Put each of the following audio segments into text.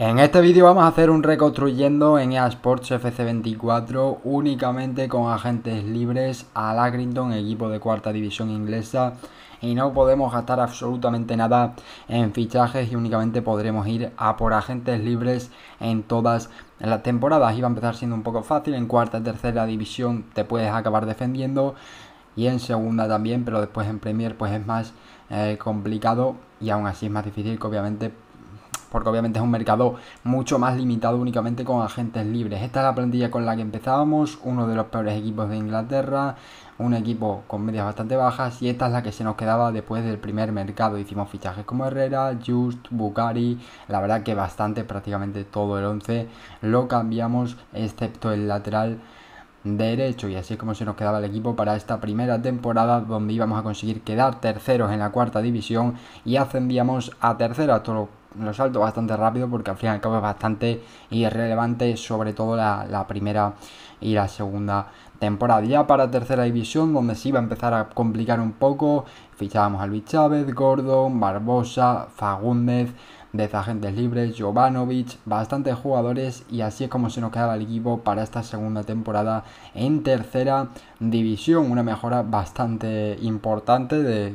En este vídeo vamos a hacer un reconstruyendo en EA Sports FC24 únicamente con agentes libres a Lagrington, equipo de cuarta división inglesa y no podemos gastar absolutamente nada en fichajes y únicamente podremos ir a por agentes libres en todas las temporadas. Iba a empezar siendo un poco fácil, en cuarta, y tercera división te puedes acabar defendiendo y en segunda también, pero después en Premier pues es más eh, complicado y aún así es más difícil que obviamente porque obviamente es un mercado mucho más limitado únicamente con agentes libres. Esta es la plantilla con la que empezábamos, uno de los peores equipos de Inglaterra, un equipo con medias bastante bajas y esta es la que se nos quedaba después del primer mercado. Hicimos fichajes como Herrera, Just, Bukari, la verdad que bastante, prácticamente todo el 11 lo cambiamos excepto el lateral derecho y así es como se nos quedaba el equipo para esta primera temporada donde íbamos a conseguir quedar terceros en la cuarta división y ascendíamos a tercera, todo lo salto bastante rápido porque al fin y al cabo es bastante irrelevante, sobre todo la, primera y la segunda temporada. Ya para tercera división, donde se iba a empezar a complicar un poco, fichábamos a Luis Chávez, Gordon, Barbosa, Fagúndez, de agentes libres, Jovanovic, bastantes jugadores y así es como se nos quedaba el equipo para esta segunda temporada en tercera división, una mejora bastante importante de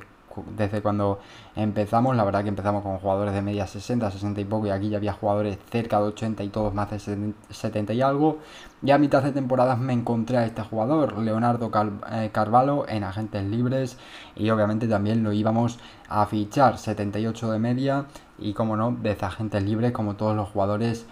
desde cuando empezamos, la verdad que empezamos con jugadores de media 60, 60 y poco, y aquí ya había jugadores cerca de 80 y todos más de 70 y algo. Y a mitad de temporadas me encontré a este jugador, Leonardo eh, Carvalho, en agentes libres, y obviamente también lo íbamos a fichar, 78 de media, y como no, desde agentes libres, como todos los jugadores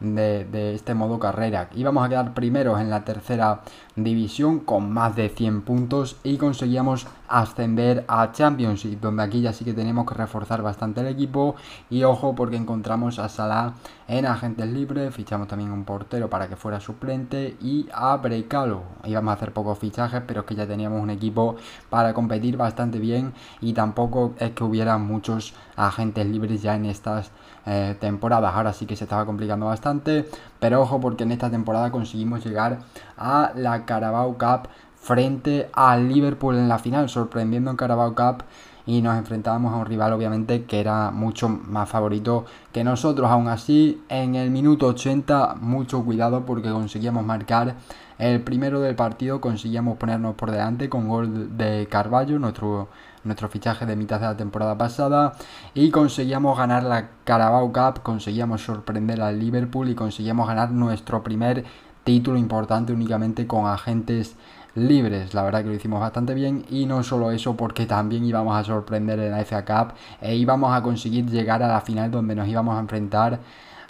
de, este modo carrera. Y a quedar primeros en la tercera división con más de 100 puntos y conseguíamos ascender a Championship, donde aquí ya sí que tenemos que reforzar bastante el equipo y ojo porque encontramos a Salah en agentes libres, fichamos también un portero para que fuera suplente y a Brecalo. Íbamos a hacer pocos fichajes, pero es que ya teníamos un equipo para competir bastante bien y tampoco es que hubiera muchos agentes libres ya en estas eh, temporadas. Ahora sí que se estaba complicando bastante, pero ojo porque en esta temporada conseguimos llegar a la Carabao Cup frente al Liverpool en la final, sorprendiendo en Carabao Cup y nos enfrentábamos a un rival obviamente que era mucho más favorito que nosotros. Aún así, en el minuto 80, mucho cuidado porque conseguíamos marcar el primero del partido, conseguíamos ponernos por delante con gol de Carballo, nuestro nuestro fichaje de mitad de la temporada pasada y conseguíamos ganar la Carabao Cup, conseguíamos sorprender al Liverpool y conseguíamos ganar nuestro primer título importante únicamente con agentes libres. La verdad que lo hicimos bastante bien y no solo eso porque también íbamos a sorprender en la FA Cup e íbamos a conseguir llegar a la final donde nos íbamos a enfrentar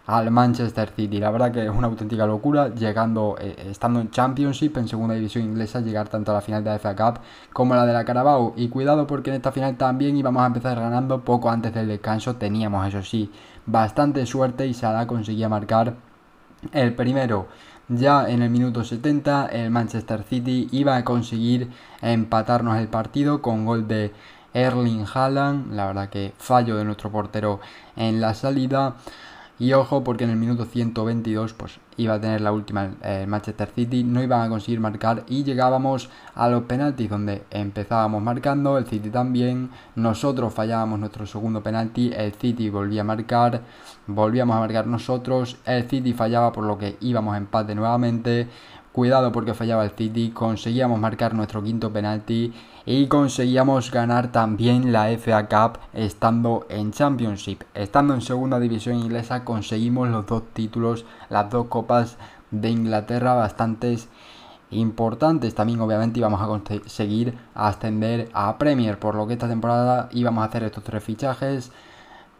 al Manchester City. La verdad que es una auténtica locura, llegando, eh, estando en Championship, en segunda división inglesa, llegar tanto a la final de la FA Cup como a la de la Carabao. Y cuidado porque en esta final también íbamos a empezar ganando poco antes del descanso. Teníamos, eso sí, bastante suerte y Salah conseguía marcar el primero. Ya en el minuto 70 el Manchester City iba a conseguir empatarnos el partido con gol de Erling Haaland. La verdad que fallo de nuestro portero en la salida. Y ojo, porque en el minuto 122 pues, iba a tener la última eh, el Manchester City, no iban a conseguir marcar y llegábamos a los penaltis donde empezábamos marcando, el City también, nosotros fallábamos nuestro segundo penalti, el City volvía a marcar, volvíamos a marcar nosotros, el City fallaba por lo que íbamos a empate nuevamente, cuidado porque fallaba el City, conseguíamos marcar nuestro quinto penalti y conseguíamos ganar también la FA Cup estando en Championship. Estando en segunda división inglesa conseguimos los dos títulos, las dos copas de Inglaterra bastantes importantes. También obviamente íbamos a conseguir ascender a Premier, por lo que esta temporada íbamos a hacer estos tres fichajes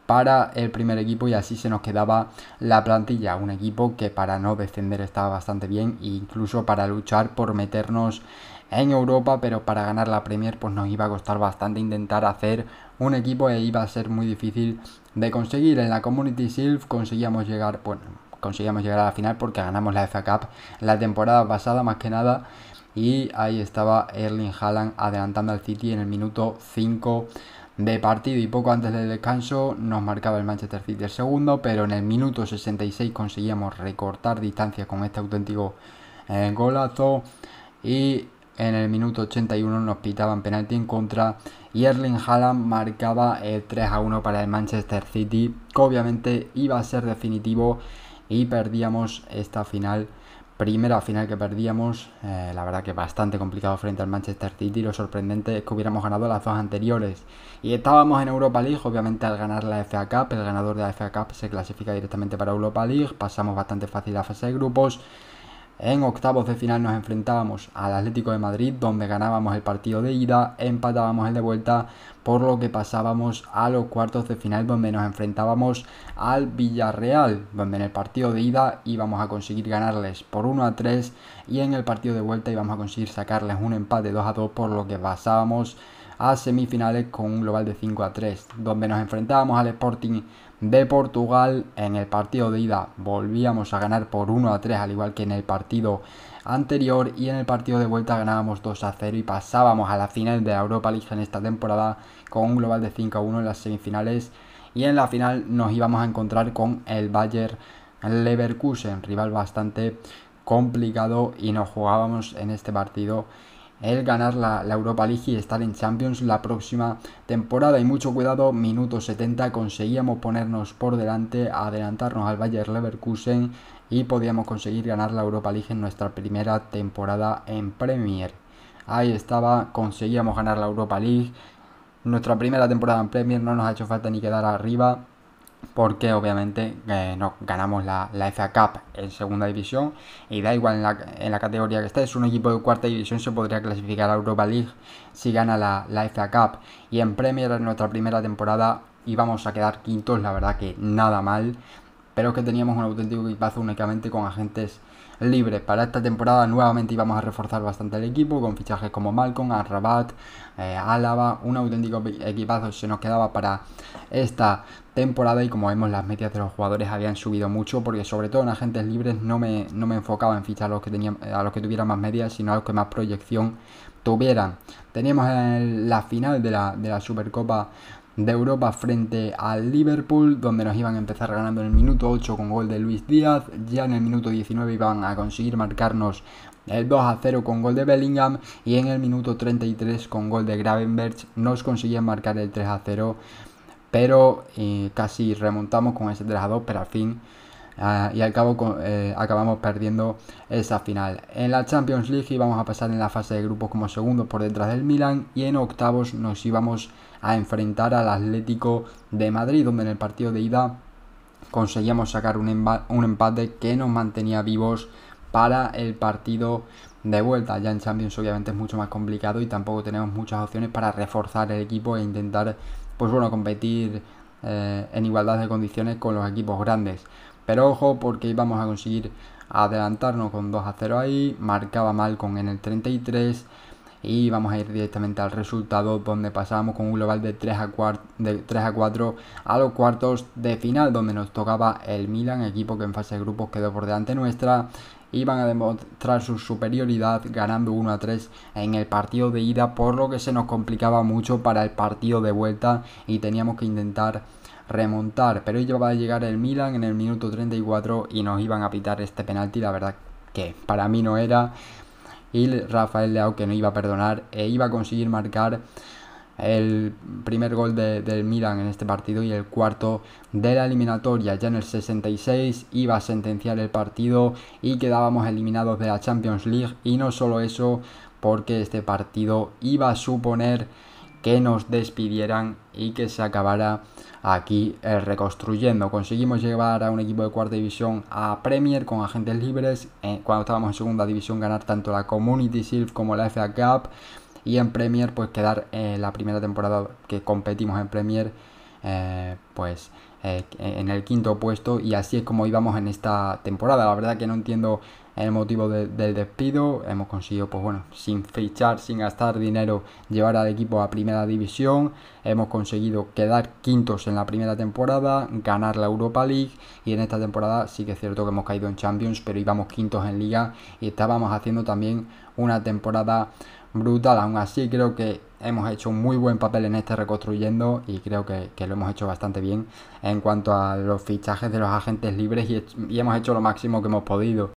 para el primer equipo y así se nos quedaba la plantilla, un equipo que para no descender estaba bastante bien e incluso para luchar por meternos en Europa, pero para ganar la Premier pues nos iba a costar bastante intentar hacer un equipo e iba a ser muy difícil de conseguir. En la Community Shield conseguíamos llegar, bueno, conseguíamos llegar a la final porque ganamos la FA Cup la temporada pasada más que nada y ahí estaba Erling Haaland adelantando al City en el minuto 5 de partido y poco antes del descanso nos marcaba el Manchester City el segundo, pero en el minuto 66 conseguíamos recortar distancia con este auténtico eh, golazo y en el minuto 81 nos pitaban penalti en contra y Erling Haaland marcaba el 3 a 1 para el Manchester City, que obviamente iba a ser definitivo y perdíamos esta final primera final que perdíamos, eh, la verdad que bastante complicado frente al Manchester City. Lo sorprendente es que hubiéramos ganado las dos anteriores. Y estábamos en Europa League, obviamente al ganar la FA Cup, el ganador de la FA Cup se clasifica directamente para Europa League, pasamos bastante fácil a fase de grupos. En octavos de final nos enfrentábamos al Atlético de Madrid, donde ganábamos el partido de ida, empatábamos el de vuelta, por lo que pasábamos a los cuartos de final, donde nos enfrentábamos al Villarreal, donde en el partido de ida íbamos a conseguir ganarles por 1 a 3 y en el partido de vuelta íbamos a conseguir sacarles un empate 2 a 2, por lo que pasábamos a semifinales con un global de 5 a 3, donde nos enfrentábamos al Sporting de Portugal. En el partido de ida volvíamos a ganar por 1 a 3, al igual que en el partido anterior. Y en el partido de vuelta ganábamos 2 a 0 y pasábamos a la final de la Europa League en esta temporada con un global de 5 a 1 en las semifinales. Y en la final nos íbamos a encontrar con el Bayern Leverkusen, rival bastante complicado y nos jugábamos en este partido el ganar la, Europa League y estar en Champions la próxima temporada. Y mucho cuidado, minuto 70 conseguíamos ponernos por delante, adelantarnos al Bayer Leverkusen y podíamos conseguir ganar la Europa League en nuestra primera temporada en Premier. Ahí estaba, conseguíamos ganar la Europa League. Nuestra primera temporada en Premier no nos ha hecho falta ni quedar arriba porque obviamente eh, ganamos la, la, FA Cup en segunda división y da igual en la, en la categoría que estés, un equipo de cuarta división se podría clasificar a Europa League si gana la, la FA Cup y en Premier en nuestra primera temporada íbamos a quedar quintos, la verdad que nada mal, pero que teníamos un auténtico equipazo únicamente con agentes libres. Para esta temporada nuevamente íbamos a reforzar bastante el equipo con fichajes como Malcom, Arrabat, eh, Álava, un auténtico equipazo se nos quedaba para esta temporada y como vemos las medias de los jugadores habían subido mucho porque sobre todo en agentes libres no me, no me enfocaba en fichar a los que, a los que tuvieran más medias sino a los que más proyección tuvieran. Teníamos la final de la, de la Supercopa de Europa frente al Liverpool, donde nos iban a empezar ganando en el minuto 8 con gol de Luis Díaz, ya en el minuto 19 iban a conseguir marcarnos el 2 a 0 con gol de Bellingham y en el minuto 33 con gol de Gravenberg nos conseguían marcar el 3 a 0, pero eh, casi remontamos con ese 3 a 2, pero al fin Ah, y al cabo eh, acabamos perdiendo esa final. En la Champions League íbamos a pasar en la fase de grupos como segundos por detrás del Milan y en octavos nos íbamos a enfrentar al Atlético de Madrid, donde en el partido de ida conseguíamos sacar un, empate que nos mantenía vivos para el partido de vuelta. Ya en Champions obviamente es mucho más complicado y tampoco tenemos muchas opciones para reforzar el equipo e intentar, pues bueno, competir eh, en igualdad de condiciones con los equipos grandes. Pero ojo porque íbamos a conseguir adelantarnos con 2 a 0 ahí, marcaba con en el 33 y vamos a ir directamente al resultado donde pasábamos con un global de 3 a 4, de 3 a, 4 a los cuartos de final donde nos tocaba el Milan, equipo que en fase de grupos quedó por delante nuestra iban a demostrar su superioridad ganando 1 a 3 en el partido de ida, por lo que se nos complicaba mucho para el partido de vuelta y teníamos que intentar remontar, pero iba a llegar el Milan en el minuto 34 y nos iban a pitar este penalti, la verdad que para mí no era. Y Rafael Leao que no iba a perdonar e iba a conseguir marcar el primer gol del Milan en este partido y el cuarto de la eliminatoria. Ya en el 66 iba a sentenciar el partido y quedábamos eliminados de la Champions League. Y no solo eso, porque este partido iba a suponer que nos despidieran y que se acabara aquí reconstruyendo. Conseguimos llevar a un equipo de cuarta división a Premier con agentes libres. Eh, cuando estábamos en segunda división ganar tanto la Community Shield como la FA Cup. Y en Premier pues quedar eh, la primera temporada que competimos en Premier eh, pues en el quinto puesto. Y así es como íbamos en esta temporada. La verdad que no entiendo el motivo del despido. Hemos conseguido, pues bueno, sin fichar, sin gastar dinero, llevar al equipo a primera división. Hemos conseguido quedar quintos en la primera temporada, ganar la Europa League. Y en esta temporada sí que es cierto que hemos caído en Champions, pero íbamos quintos en Liga y estábamos haciendo también una temporada brutal. Aún así, creo que hemos hecho un muy buen papel en este reconstruyendo y creo que, lo hemos hecho bastante bien en cuanto a los fichajes de los agentes libres y hemos hecho lo máximo que hemos podido.